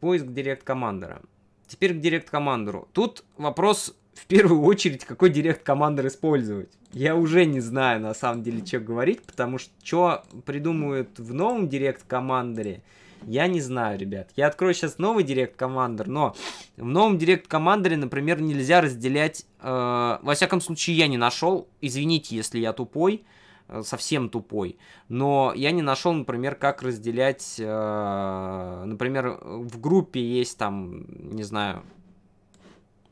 Поиск директ-командера. Теперь к директ-командеру. Тут вопрос в первую очередь, какой директ-командер использовать. Я уже не знаю, на самом деле, что говорить, потому что что придумают в новом директ-командере, я не знаю, ребят. Я открою сейчас новый директ-командер, но в новом директ-командере, например, нельзя разделять... Э, во всяком случае, я не нашел. Извините, если я тупой. Э, Э, совсем тупой. Но я не нашел, например, как разделять, э, например, в группе есть там, не знаю,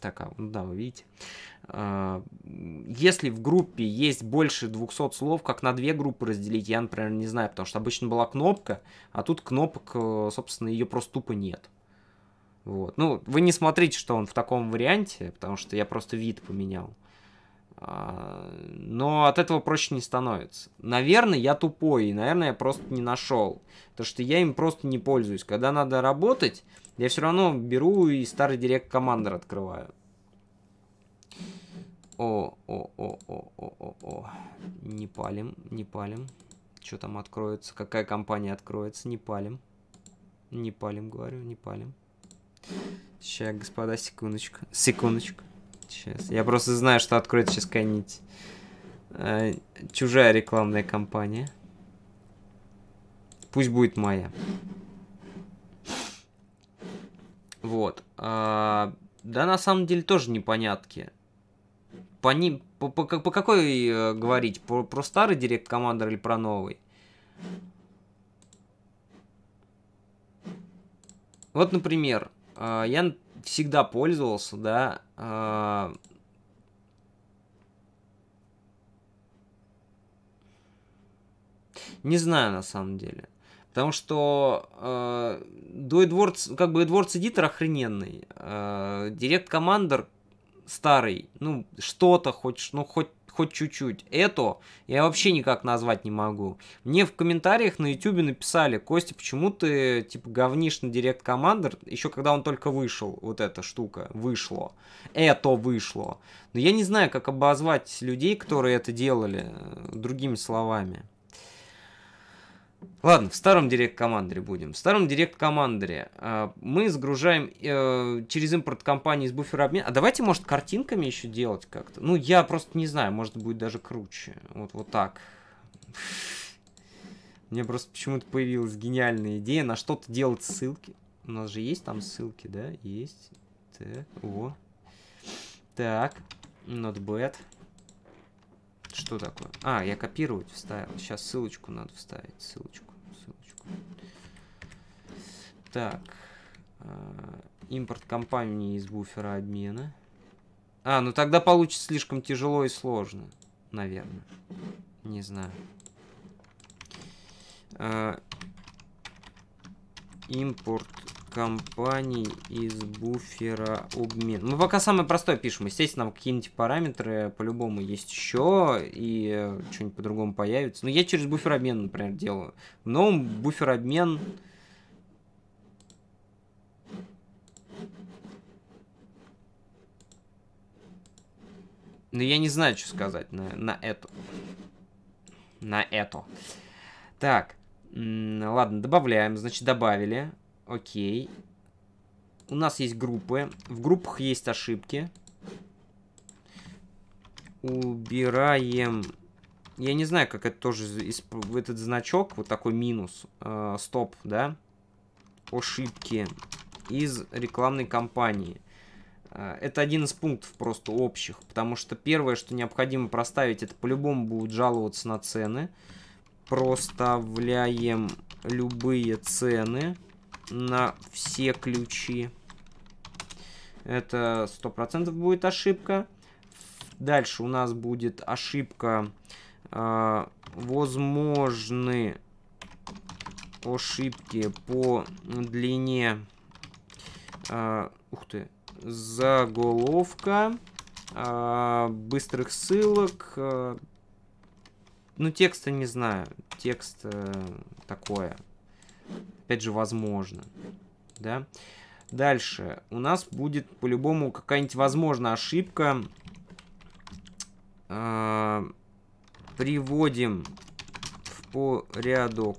так, а, ну да, вы видите. Э, если в группе есть больше 200 слов, как на две группы разделить, я, например, не знаю, потому что обычно была кнопка, а тут кнопок, э, собственно, ее просто тупо нет. Вот. Ну, вы не смотрите, что он в таком варианте, потому что я просто вид поменял. А, но от этого проще не становится. Наверное, я тупой, и, наверное, я просто не нашел. Потому что я им просто не пользуюсь. Когда надо работать, я все равно беру и старый директ командер открываю. О, о, о, о, о, о, о. Не палим, не палим. Что там откроется? Какая компания откроется? Не палим. Не палим, говорю, не палим. Сейчас, господа, секундочку. Секундочку. Сейчас. Я просто знаю, что откроет сейчас какая-нибудь э, чужая рекламная кампания. Пусть будет моя. Вот. А, да, на самом деле тоже непонятки. По, ним, по, по, по какой э, говорить? Про, про старый директ командер или про новый? Вот, например, э, я всегда пользовался, да. А, не знаю на самом деле. Потому что э, а, до Эдвардс, как бы Эдвардс Эдитор охрененный, э, а, Директ Командер старый, ну что-то хочешь, ну хоть хоть чуть-чуть. это я вообще никак назвать не могу. Мне в комментариях на YouTube написали, Костя, почему ты, типа, говнишь на Директ Командер, еще когда он только вышел, вот эта штука, вышло. Это вышло. Но я не знаю, как обозвать людей, которые это делали, э, другими словами. Ладно, в старом директ-командере будем. В старом директ-командере э, мы загружаем э, через импорт компании из буфера обмена. А давайте, может, картинками еще делать как-то? Ну, я просто не знаю, может, будет даже круче. Вот, вот так. Мне просто почему-то появилась гениальная идея на что-то делать ссылки. У нас же есть там ссылки, да? Есть. Так, о. Так, not bad что такое? А, я копировать вставил. Сейчас ссылочку надо вставить. Ссылочку, ссылочку. Так. А, импорт компании из буфера обмена. А, ну тогда получится слишком тяжело и сложно. Наверное. Не знаю. А, импорт компаний из буфера обмен. Мы пока самое простое пишем. Естественно, какие-нибудь параметры по-любому есть еще, и что-нибудь по-другому появится. Но я через буфер обмен, например, делаю. В новом буфер обмен... Но ну, я не знаю, что сказать на, на это. На это. Так. Ладно, добавляем. Значит, добавили. Окей. У нас есть группы. В группах есть ошибки. Убираем... Я не знаю, как это тоже... Исп... Этот значок, вот такой минус. Э, стоп, да? Ошибки из рекламной кампании. Э, это один из пунктов просто общих, потому что первое, что необходимо проставить, это по-любому будут жаловаться на цены. Проставляем любые цены на все ключи. Это 100% будет ошибка. Дальше у нас будет ошибка. Э, возможны ошибки по длине... Э, ух ты. Заголовка. Э, быстрых ссылок. Э, ну, текста не знаю. Текст э, такое опять же, возможно. Да? Дальше. У нас будет по-любому какая-нибудь, возможно, ошибка. Э приводим в порядок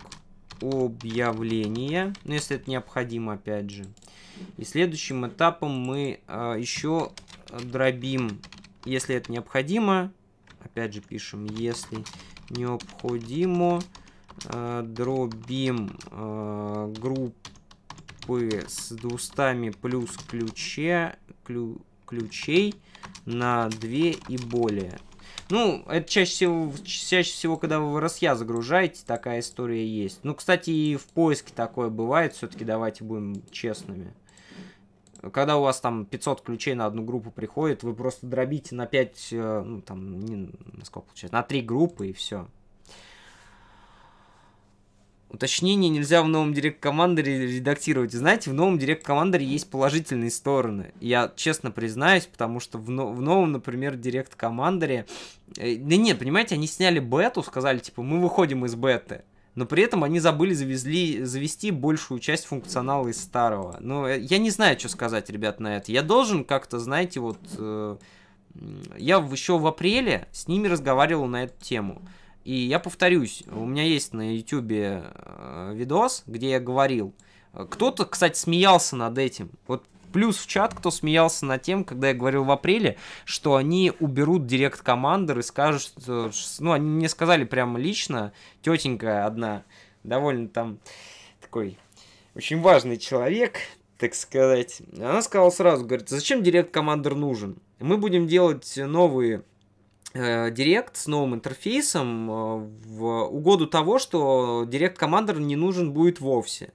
объявления, ну, если это необходимо, опять же. И следующим этапом мы э, а, еще дробим, если это необходимо, опять же пишем, если необходимо, Э, дробим э, группы с двустами плюс ключе, клю, ключей на 2 и более. Ну, это чаще всего, чаще всего, когда вы в RSA загружаете, такая история есть. Ну, кстати, и в поиске такое бывает, все-таки давайте будем честными. Когда у вас там 500 ключей на одну группу приходит, вы просто дробите на 5, э, ну, там, не, на сколько получается, на 3 группы и все. Уточнение нельзя в новом директ-командере редактировать. знаете, в новом директ-командере есть положительные стороны. Я честно признаюсь, потому что в, но в новом, например, директ-командере... Э, да нет, понимаете, они сняли бету, сказали, типа, мы выходим из беты. Но при этом они забыли завезли, завести большую часть функционала из старого. Ну, э, я не знаю, что сказать, ребят, на это. Я должен как-то, знаете, вот... Э, я еще в апреле с ними разговаривал на эту тему. И я повторюсь, у меня есть на YouTube э, видос, где я говорил. Э, кто-то, кстати, смеялся над этим. Вот плюс в чат, кто смеялся над тем, когда я говорил в апреле, что они уберут директ командер и скажут, что, ну, они мне сказали прямо лично, тетенька одна, довольно там такой очень важный человек, так сказать. Она сказала сразу, говорит, зачем директ командер нужен? Мы будем делать новые Э, Директ с новым интерфейсом э, в угоду того, что Директ командер не нужен будет вовсе.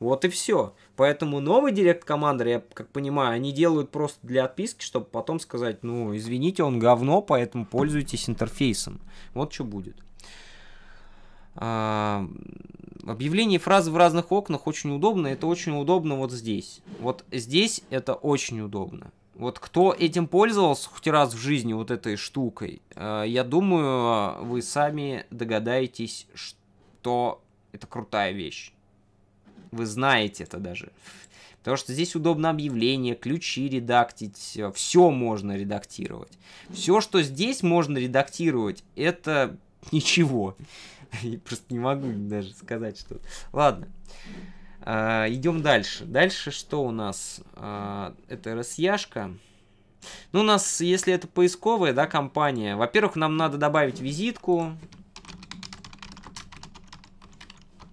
Вот и все. Поэтому новый Директ командер, я как понимаю, они делают просто для отписки, чтобы потом сказать, ну, извините, он говно, поэтому пользуйтесь интерфейсом. Вот что будет. А, объявление фразы в разных окнах очень удобно. Это очень удобно вот здесь. Вот здесь это очень удобно. Вот кто этим пользовался хоть раз в жизни, вот этой штукой, э, я думаю, вы сами догадаетесь, что это крутая вещь. Вы знаете это даже. Потому что здесь удобно объявление, ключи редактить, все можно редактировать. Все, что здесь можно редактировать, это ничего. Я просто не могу даже сказать, что... Ладно. А, идем дальше. Дальше что у нас? А, это РСЯшка. Ну, у нас, если это поисковая, да, компания, во-первых, нам надо добавить визитку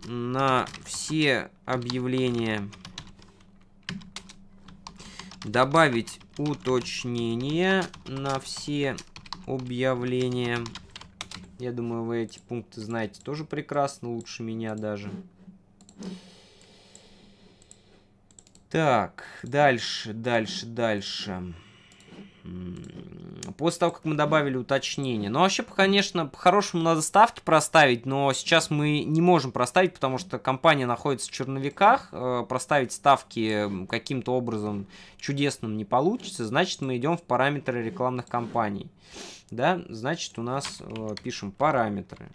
на все объявления. Добавить уточнение на все объявления. Я думаю, вы эти пункты знаете тоже прекрасно, лучше меня Даже. Так, дальше, дальше, дальше. После того, как мы добавили уточнение. Ну, вообще, конечно, по-хорошему надо ставки проставить, но сейчас мы не можем проставить, потому что компания находится в черновиках. Э, проставить ставки каким-то образом чудесным не получится. Значит, мы идем в параметры рекламных кампаний. Да, значит, у нас э, пишем параметры.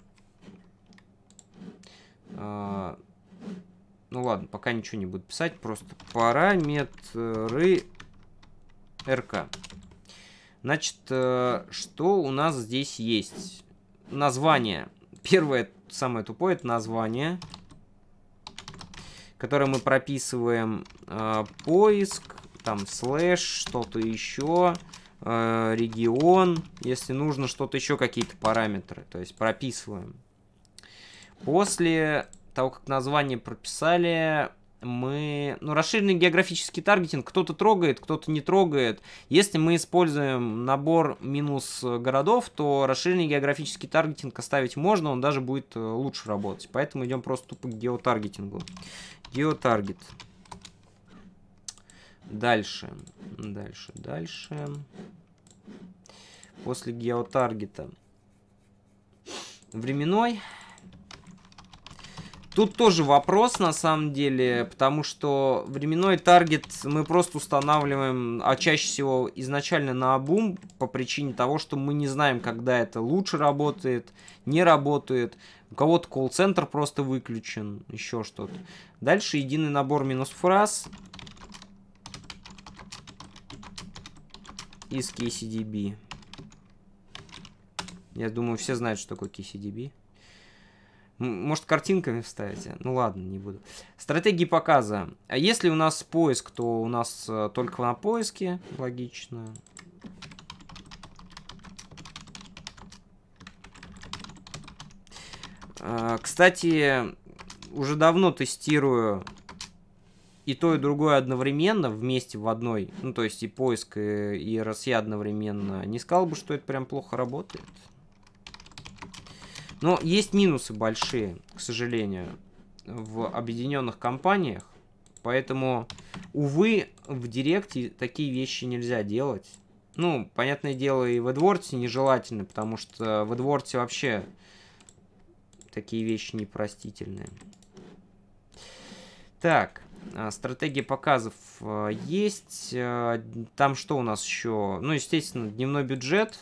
Э, ну ладно, пока ничего не буду писать, просто параметры РК. Значит, э, что у нас здесь есть? Название. Первое, самое тупое, это название, которое мы прописываем. Э, поиск, там слэш, что-то еще, э, регион, если нужно что-то еще, какие-то параметры. То есть прописываем. После того, как название прописали, мы... Ну, расширенный географический таргетинг кто-то трогает, кто-то не трогает. Если мы используем набор минус городов, то расширенный географический таргетинг оставить можно, он даже будет э, лучше работать. Поэтому идем просто тупо к геотаргетингу. Геотаргет. Дальше, дальше, дальше. После геотаргета. Временной. Тут тоже вопрос, на самом деле, потому что временной таргет мы просто устанавливаем, а чаще всего изначально на обум, по причине того, что мы не знаем, когда это лучше работает, не работает. У кого-то колл-центр просто выключен, еще что-то. Дальше единый набор минус фраз из KCDB. Я думаю, все знают, что такое KCDB. Может, картинками вставите? Ну ладно, не буду. Стратегии показа. А если у нас поиск, то у нас э, только на поиске. Логично. А, кстати, уже давно тестирую и то, и другое одновременно, вместе в одной. Ну, то есть и поиск, и, и Россия одновременно. Не сказал бы, что это прям плохо работает. Но есть минусы большие, к сожалению, в объединенных компаниях. Поэтому, увы, в Директе такие вещи нельзя делать. Ну, понятное дело, и в AdWords нежелательно, потому что в AdWords вообще такие вещи непростительные. Так, а, стратегия показов э, есть. Э, там что у нас еще? Ну, естественно, дневной бюджет.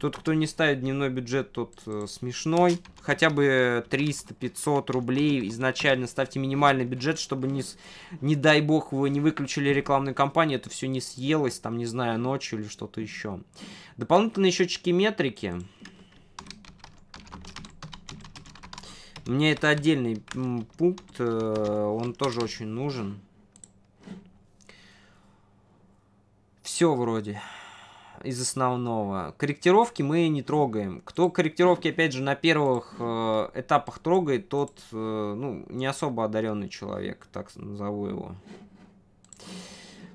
Тот, кто не ставит дневной бюджет, тот э, смешной. Хотя бы 300-500 рублей изначально ставьте минимальный бюджет, чтобы не, не дай бог вы не выключили рекламную кампанию, это все не съелось, там, не знаю, ночью или что-то еще. Дополнительные счетчики метрики. У меня это отдельный пункт, э, он тоже очень нужен. Все вроде из основного. Корректировки мы не трогаем. Кто корректировки, опять же, на первых э, этапах трогает, тот э, ну, не особо одаренный человек, так назову его.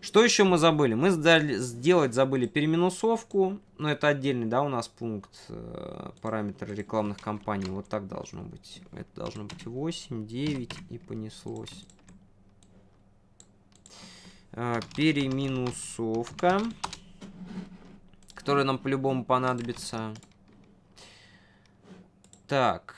Что еще мы забыли? Мы сдали, сделать забыли переминусовку. Но это отдельный, да, у нас пункт э, параметр рекламных кампаний. Вот так должно быть. Это должно быть 8, 9 и понеслось. Э, переминусовка. Переминусовка который нам по-любому понадобится. Так.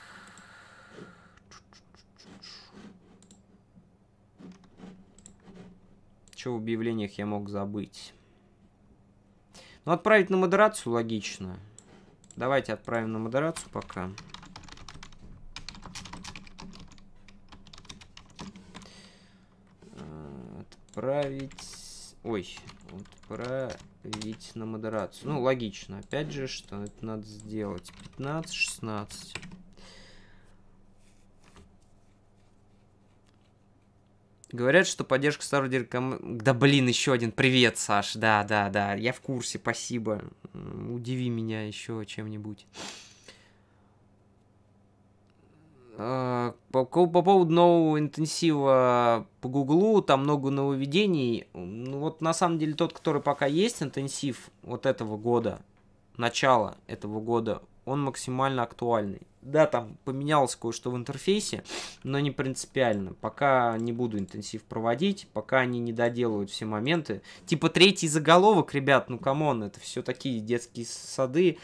Что в объявлениях я мог забыть? Ну, отправить на модерацию логично. Давайте отправим на модерацию пока. Э, отправить... Ой, вот править на модерацию. Ну, логично. Опять же, что это надо сделать? 15, 16. Говорят, что поддержка старого дирком... Да блин, еще один. Привет, Саш. Да, да, да. Я в курсе, спасибо. Удиви меня еще чем-нибудь. Э, по, по поводу нового интенсива по Гуглу, там много нововведений. Ну, вот на самом деле тот, который пока есть, интенсив вот этого года, начала этого года, он максимально актуальный. Да, там поменялось кое-что в интерфейсе, но не принципиально. Пока не буду интенсив проводить, пока они не доделают все моменты. Типа третий заголовок, ребят, ну камон, это все такие детские сады.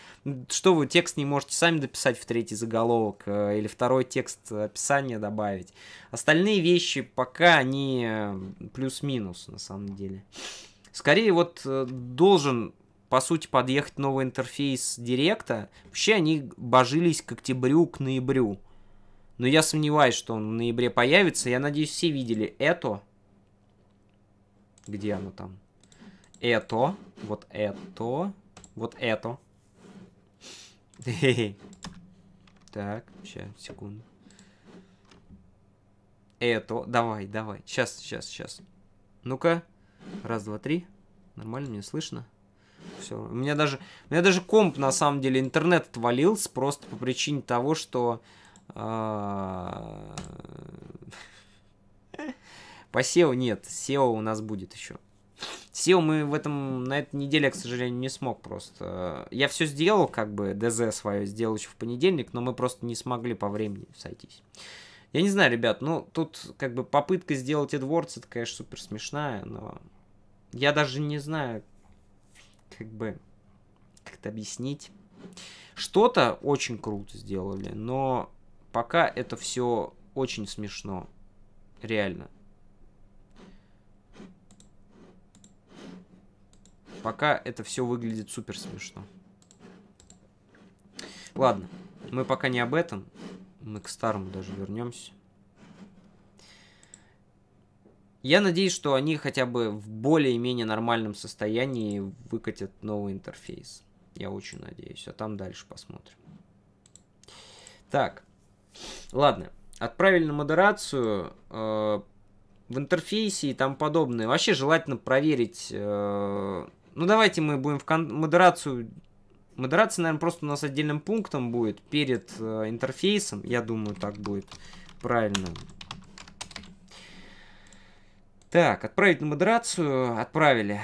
Что вы текст не можете сами дописать в третий заголовок э, или второй текст описания добавить? Остальные вещи пока они э, плюс-минус на самом деле. Скорее вот э, должен по сути, подъехать новый интерфейс Директа. Вообще они божились к октябрю, к ноябрю. Но я сомневаюсь, что он в ноябре появится. Я надеюсь, все видели это. Где оно там? Это. Вот это. Вот это. Так, сейчас, секунду. Это. Давай, давай. Сейчас, сейчас, сейчас. Ну-ка. Раз, два, три. Нормально, мне слышно? Все. У меня даже, у меня даже комп, на самом деле, интернет отвалился просто по причине того, что... А, по SEO нет, SEO у нас будет еще. SEO мы в этом, на этой неделе, к сожалению, не смог просто. Я все сделал, как бы, ДЗ свое сделал еще в понедельник, но мы просто не смогли по времени сойтись. Я не знаю, ребят, ну, тут, как бы, попытка сделать AdWords, это, конечно, супер смешная, но я даже не знаю, как бы как-то объяснить. Что-то очень круто сделали, но пока это все очень смешно. Реально. Пока это все выглядит супер смешно. Ладно, мы пока не об этом. Мы к старому даже вернемся. Я надеюсь, что они хотя бы в более-менее нормальном состоянии выкатят новый интерфейс. Я очень надеюсь. А там дальше посмотрим. Так. Ладно. Отправили на модерацию. Э, в интерфейсе и там подобное. Вообще желательно проверить... Э, ну, давайте мы будем в кон- модерацию... Модерация, наверное, просто у нас отдельным пунктом будет перед э, интерфейсом. Я думаю, так будет правильно. Так, отправить на модерацию. Отправили.